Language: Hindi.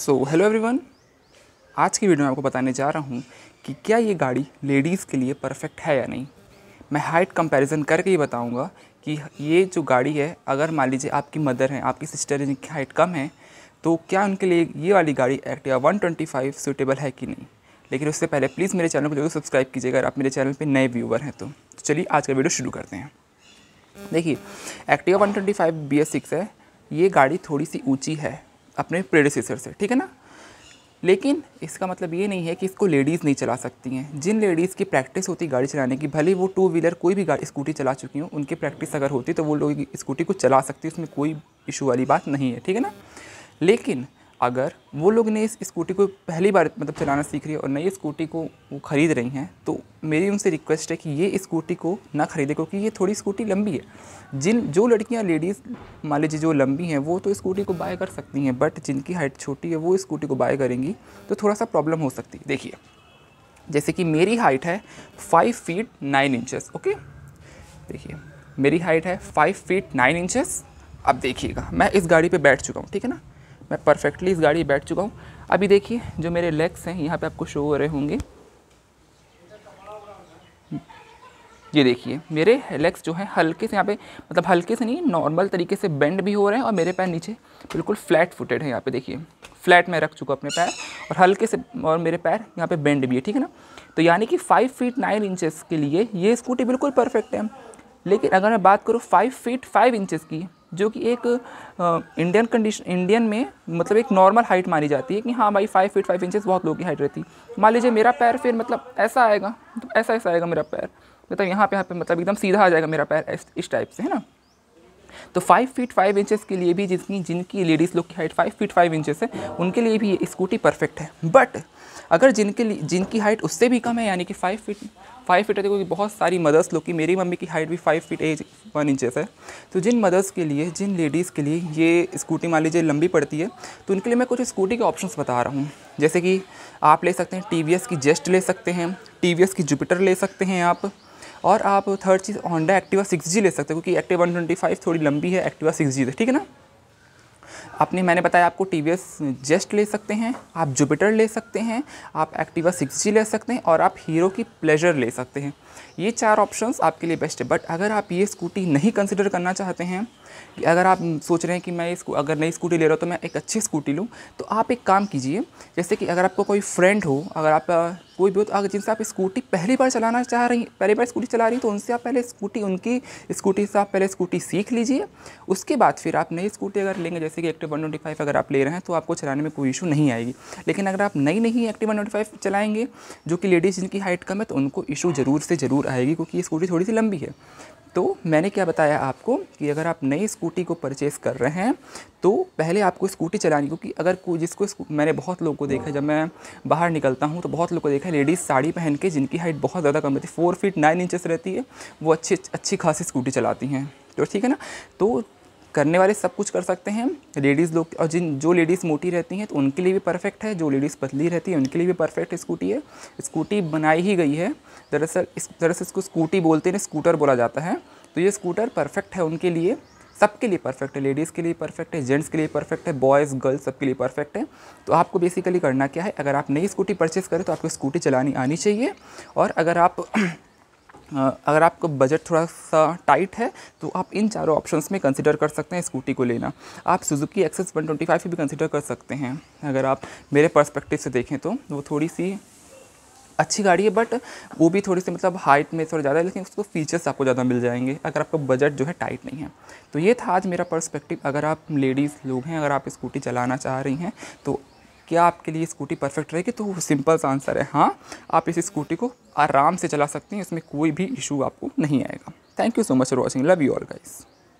सो हेलो एवरीवन आज की वीडियो में आपको बताने जा रहा हूँ कि क्या ये गाड़ी लेडीज़ के लिए परफेक्ट है या नहीं मैं हाइट कंपैरिजन करके ही बताऊँगा कि ये जो गाड़ी है अगर मान लीजिए आपकी मदर हैं आपकी सिस्टर हैं जिनकी हाइट कम है तो क्या उनके लिए ये वाली गाड़ी एक्टिवा 125 सूटेबल है कि नहीं लेकिन उससे पहले प्लीज़ मेरे चैनल को जरूर सब्सक्राइब कीजिएगा अगर आप मेरे चैनल पर नए व्यूवर हैं तो।, तो, चलिए आज का वीडियो शुरू करते हैं देखिए एक्टिवा 125 BS6 है ये गाड़ी थोड़ी सी ऊँची है अपने प्रेडिसेसर से ठीक है ना लेकिन इसका मतलब ये नहीं है कि इसको लेडीज़ नहीं चला सकती हैं जिन लेडीज़ की प्रैक्टिस होती गाड़ी चलाने की भले वो टू व्हीलर कोई भी गाड़ी स्कूटी चला चुकी हूँ उनकी प्रैक्टिस अगर होती तो वो लोग स्कूटी को चला सकती है उसमें कोई इशू वाली बात नहीं है ठीक है ना लेकिन अगर वो लोग ने इस स्कूटी को पहली बार मतलब चलाना सीख रही है और नई स्कूटी को वो ख़रीद रही हैं तो मेरी उनसे रिक्वेस्ट है कि ये स्कूटी को ना ख़रीदे क्योंकि ये थोड़ी स्कूटी लंबी है जिन जो लड़कियां लेडीज़ मान लीजिए जो लंबी हैं वो तो स्कूटी को बाय कर सकती हैं बट जिनकी हाइट छोटी है वो स्कूटी को बाय करेंगी तो थोड़ा सा प्रॉब्लम हो सकती है देखिए जैसे कि मेरी हाइट है five feet nine inches okay देखिए मेरी हाइट है फाइव फीट नाइन इंचेस अब देखिएगा मैं इस गाड़ी पे बैठ चुका हूँ ठीक है ना मैं परफेक्टली इस गाड़ी बैठ चुका हूँ अभी देखिए जो मेरे लेग्स हैं यहाँ पे आपको शो हो रहे होंगे ये देखिए मेरे लेग्स जो हैं हल्के से यहाँ पे मतलब हल्के से नहीं नॉर्मल तरीके से बेंड भी हो रहे हैं और मेरे पैर नीचे बिल्कुल फ्लैट फुटेड है यहाँ पे देखिए फ्लैट में रख चुका अपने पैर और हल्के से और मेरे पैर यहाँ पे बेंड भी है ठीक है ना तो यानी कि फाइव फीट नाइन इंचेस के लिए ये स्कूटी बिल्कुल परफेक्ट है लेकिन अगर मैं बात करूँ फाइव फीट फाइव इंचेस की जो कि एक इंडियन कंडीशन इंडियन में मतलब एक नॉर्मल हाइट मानी जाती है कि हाँ भाई फाइव फीट फाइव इंचेस बहुत लोग की हाइट रहती मान लीजिए मेरा पैर फिर मतलब ऐसा आएगा तो ऐसा ऐसा आएगा मेरा पैर मतलब यहाँ पे यहाँ पे मतलब एकदम सीधा आ जाएगा मेरा पैर इस टाइप से है ना तो फाइव फीट फाइव इंचेस के लिए भी जिसकी जिनकी लेडीज़ लोग की height five feet five inches है उनके लिए भी ये स्कूटी परफेक्ट है बट अगर जिनके लिए जिनकी हाइट उससे भी कम है यानी कि फाइव फीट फाइव फीट है देखो बहुत सारी मदर्स लोग की मेरी मम्मी की हाइट भी फाइव फीट एज वन इंचेस है तो जिन मदर्स के लिए जिन लेडीज़ के लिए ये स्कूटी मान लीजिए लंबी पड़ती है तो उनके लिए मैं कुछ स्कूटी के ऑप्शंस बता रहा हूँ जैसे कि आप ले सकते हैं टी की जेस्ट ले सकते हैं टी की जुपिटर ले सकते हैं आप और आप थर्ड चीज़ होंडा एक्टिवा सिक्स जी ले सकते हो क्योंकि एक्टिवा वन ट्वेंटी फाइव थोड़ी लंबी है एक्टिवा सिक्स जी ठीक है ना आपने मैंने बताया आपको टी वी एस जेस्ट ले सकते हैं आप जुपिटर ले सकते हैं आप एक्टिवा सिक्स जी ले सकते हैं और आप हीरो की प्लेजर ले सकते हैं ये चार ऑप्शंस आपके लिए बेस्ट है बट अगर आप ये स्कूटी नहीं कंसिडर करना चाहते हैं अगर आप सोच रहे हैं कि मैं इसको अगर नई स्कूटी ले रहा हूँ तो मैं एक अच्छी स्कूटी लूँ तो आप एक काम कीजिए जैसे कि अगर आपको कोई फ्रेंड हो अगर आप कोई भी हो तो अगर जिनसे आप स्कूटी पहली बार चलाना चाह रही पहली बार स्कूटी चला रही हैं तो उनसे आप पहले स्कूटी उनकी स्कूटी से आप पहले स्कूटी सीख लीजिए उसके बाद फिर आप नई स्कूटी अगर लेंगे जैसे कि एक्टिव वन अगर आप ले रहे हैं तो आपको चलाने में कोई इशू नहीं आएगी लेकिन अगर आप नई नहीं एक्टिव वन चलाएँगे जो कि लेडीज़ जिनकी हाइट कम है तो उनको इशू ज़रूर से ज़रूर आएगी क्योंकि स्कूटी थोड़ी सी लंबी है तो मैंने क्या बताया आपको कि अगर आप नई स्कूटी को परचेस कर रहे हैं तो पहले आपको स्कूटी चलानी क्योंकि अगर को जिसको मैंने बहुत लोगों को देखा जब मैं बाहर निकलता हूँ तो बहुत लोग को देखा लेडीज़ साड़ी पहन के जिनकी हाइट बहुत ज़्यादा कम रहती है फोर फीट नाइन इंचेस रहती है वो अच्छी अच्छी खासी स्कूटी चलाती हैं तो ठीक है ना तो करने वाले सब कुछ कर सकते हैं लेडीज़ लोग और जिन जो लेडीज़ मोटी रहती हैं तो उनके लिए भी परफेक्ट है जो लेडीज़ पतली रहती है उनके लिए भी परफेक्ट स्कूटी है स्कूटी बनाई ही गई है दरअसल इस दरअसल इसको स्कूटी बोलते हैं स्कूटर बोला जाता है तो ये स्कूटर परफेक्ट है उनके लिए सबके लिए परफेक्ट है लेडीज़ के लिए परफेक्ट है जेंट्स के लिए परफेक्ट है बॉयज़ गर्ल्स सबके लिए परफेक्ट है तो आपको बेसिकली करना क्या है अगर आप नई स्कूटी परचेज़ करें तो आपको स्कूटी चलानी आनी चाहिए और अगर आप अगर आपका बजट थोड़ा सा टाइट है तो आप इन चारों ऑप्शंस में कंसिडर कर सकते हैं स्कूटी को लेना आप सुजुकी एक्सेस 125 भी कंसिडर कर सकते हैं अगर आप मेरे पर्सपेक्टिव से देखें तो वो थोड़ी सी अच्छी गाड़ी है बट वो भी थोड़ी सी मतलब हाइट में थोड़ा ज़्यादा है लेकिन उसको फीचर्स आपको ज़्यादा मिल जाएंगे अगर आपका बजट जो है टाइट नहीं है तो ये था आज मेरा पर्सपेक्टिव अगर आप लेडीज़ लोग हैं अगर आप स्कूटी चलाना चाह रही हैं तो क्या आपके लिए स्कूटी परफेक्ट रहेगी तो सिंपल सा आंसर है हाँ आप इस स्कूटी को आराम से चला सकते हैं इसमें कोई भी इशू आपको नहीं आएगा thank you so much for watching love you all guys